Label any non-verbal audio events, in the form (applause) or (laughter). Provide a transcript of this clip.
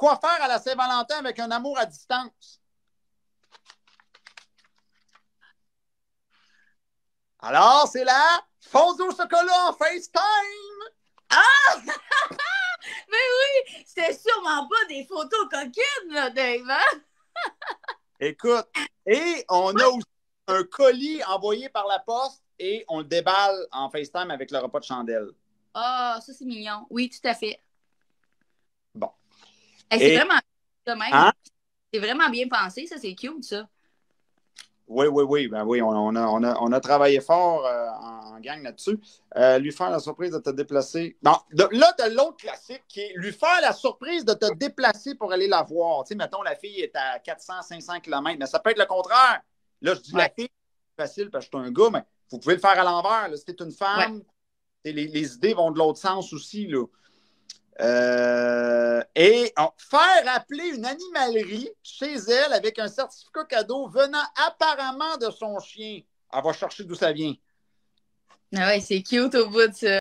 Quoi faire à la Saint-Valentin avec un amour à distance? Alors, c'est là, au chocolat en FaceTime! Ah! (laughs) Mais oui! C'était sûrement pas des photos coquines, là, Dave! Hein? (laughs) Écoute, et on a aussi un colis envoyé par la poste et on le déballe en FaceTime avec le repas de chandelle. Ah, ça c'est mignon. Oui, tout à fait c'est vraiment hein? vraiment bien pensé, ça, c'est cute, ça. Oui, oui, oui. Ben oui, on, a, travaillé fort euh, en, gang là-dessus. Euh, lui faire la surprise de te déplacer. non de, là, de l'autre classique qui est lui faire la surprise de te déplacer pour aller la voir. Tu sais, mettons, la fille est à 400, 500 km, mais ça peut être le contraire. Là, je dis la fille, c'est facile parce que je suis un gars, mais vous pouvez le faire à l'envers. Si tu une femme, les, idées vont de l'autre sens aussi. Là. Euh et faire appeler une animalerie chez elle avec un certificat cadeau venant apparemment de son chien. Elle va chercher d'où ça vient. Ah ouais, c'est cute au bout de ça.